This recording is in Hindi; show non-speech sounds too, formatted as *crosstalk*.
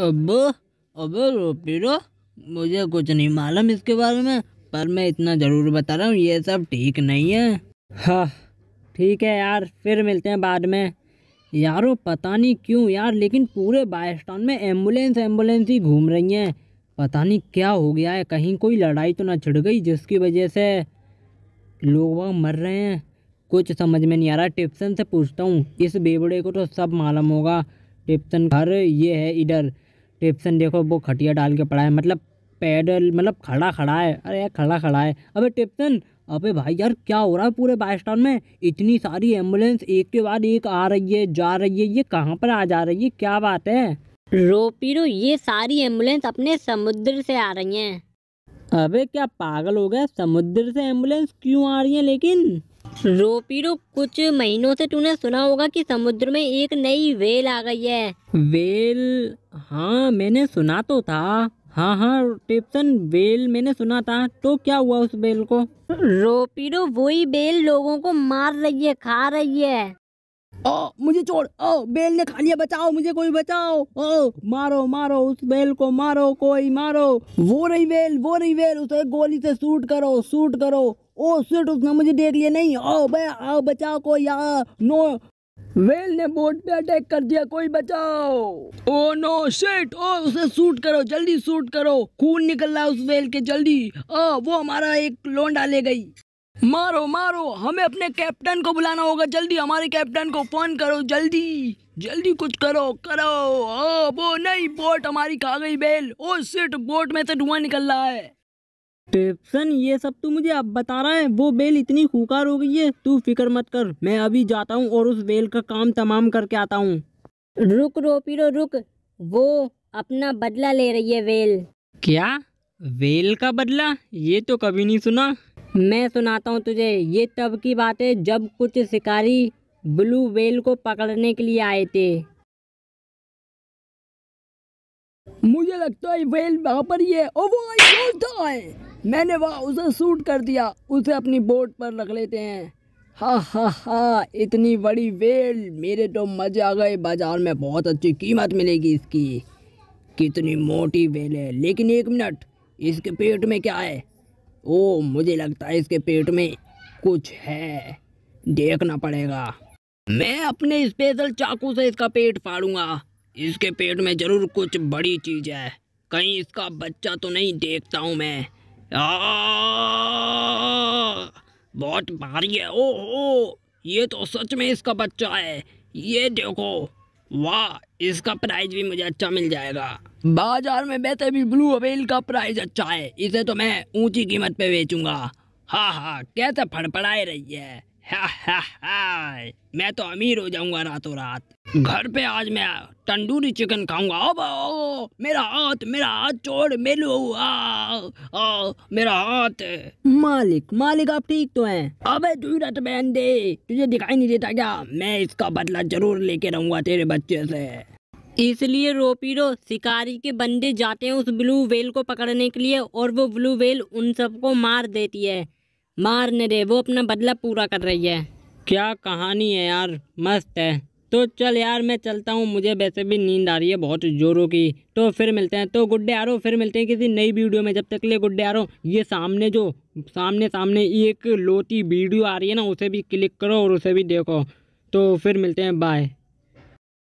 अबो अबे रोपीरो मुझे कुछ नहीं मालूम इसके बारे में पर मैं इतना ज़रूर बता रहा हूँ ये सब ठीक नहीं है हाँ ठीक है यार फिर मिलते हैं बाद में यारो पता नहीं क्यों यार लेकिन पूरे बाइस में एम्बुलेंस एम्बुलेंस ही घूम रही हैं पता नहीं क्या हो गया है कहीं कोई लड़ाई तो ना छिड़ गई जिसकी वजह से लोग वहाँ मर रहे हैं कुछ समझ में नहीं आ रहा टिप्सन से पूछता हूँ इस बेबड़े को तो सब मालूम होगा टिप्सन घर ये है इधर टिप्सन देखो वो खटिया डाल के पड़ा है मतलब पैडल मतलब खड़ा खड़ा है अरे यार खड़ा खड़ा है अबे टिप्सन अबे भाई यार क्या हो रहा है पूरे बाइस टाउन में इतनी सारी एम्बुलेंस एक के बाद एक आ रही है जा रही है ये कहाँ पर आ जा रही है क्या बात है रो ये सारी एम्बुलेंस अपने समुद्र से आ रही हैं अबे क्या पागल हो गया समुद्र से एम्बुलेंस क्यों आ रही है लेकिन रोपीरो कुछ महीनों से तूने सुना होगा कि समुद्र में एक नई वेल आ गई है वेल हाँ मैंने सुना तो था हाँ हाँ टिप्सन बेल मैंने सुना था तो क्या हुआ उस बेल को रोपीरो वही बेल लोगों को मार रही है खा रही है ओ मुझे छोड़ ओ बेल ने खा लिया बचाओ मुझे कोई बचाओ ओ मारो मारो उस बेल को मारो कोई मारो वो रही बेल वो रही बेल उसे गोली से सूट करो सूट करो ओ सूट उसने मुझे देख लिया नहीं ओ बे आओ बचाओ कोई आ नो वेल ने बोट पे अटैक कर दिया कोई बचाओ ओ नो शिट ओ उसे शूट करो जल्दी शूट करो खून निकल रहा है उस वेल के जल्दी ओ वो हमारा एक लोंडा ले गई मारो मारो हमें अपने कैप्टन को बुलाना होगा जल्दी हमारे कैप्टन को फोन करो जल्दी जल्दी कुछ करो करो ओ वो नहीं बोट हमारी खा गई बेल ओ सिट बोट में से धुआं निकल रहा है टिप्सन ये सब तू तो मुझे अब बता रहा है वो बेल इतनी खूकार हो गई है तू फिक्र मत कर मैं अभी जाता हूँ और उस बेल का काम तमाम करके आता हूँ रुक पीरो रुक वो अपना बदला ले रही है वेल क्या वेल का बदला ये तो कभी नहीं सुना मैं सुनाता हूँ तुझे ये तब की बात है जब कुछ शिकारी ब्लू वेल को पकड़ने के लिए आए थे मुझे लगता है वेल वहाँ पर ही है और वो है मैंने वहाँ उसे सूट कर दिया उसे अपनी बोट पर रख लेते हैं हा हा हा इतनी बड़ी वेल मेरे तो मजे आ गए बाज़ार में बहुत अच्छी कीमत मिलेगी इसकी कितनी मोटी वेल है लेकिन एक मिनट इसके पेट में क्या है ओ मुझे लगता है इसके पेट में कुछ है देखना पड़ेगा मैं अपने स्पेशल चाकू से इसका पेट फाड़ूंगा इसके पेट में जरूर कुछ बड़ी चीज है कहीं इसका बच्चा तो नहीं देखता हूँ मैं आ, बहुत भारी है ओ, हो ये तो सच में इसका बच्चा है ये देखो वाह इसका प्राइस भी मुझे अच्छा मिल जाएगा बाजार में वैसे भी ब्लू अवेल का प्राइस अच्छा है इसे तो मैं ऊंची कीमत पे बेचूंगा हाँ हाँ कैसे फड़फड़ाए रही है हा *laughs* मैं तो अमीर हो जाऊंगा रातों रात घर पे आज मैं तंदूरी चिकन खाऊंगा मेरा हाथ मेरा हाथ छोड़ मिलो मेरा हाथ मालिक मालिक आप ठीक तो हैं अबे तू रट बहन दे तुझे दिखाई नहीं देता क्या मैं इसका बदला जरूर लेके रहूंगा तेरे बच्चे से इसलिए रोपीरो शिकारी के बंदे जाते हैं उस ब्लू वेल को पकड़ने के लिए और वो ब्लू वेल उन सबको मार देती है मारने दे वो अपना बदला पूरा कर रही है क्या कहानी है यार मस्त है तो चल यार मैं चलता हूँ मुझे वैसे भी नींद आ रही है बहुत जोरों की तो फिर मिलते हैं तो गुड्डे आरो फिर मिलते हैं किसी नई वीडियो में जब तक ले गुड्डे आरो ये सामने जो सामने सामने एक लोती वीडियो आ रही है ना उसे भी क्लिक करो और उसे भी देखो तो फिर मिलते हैं बाय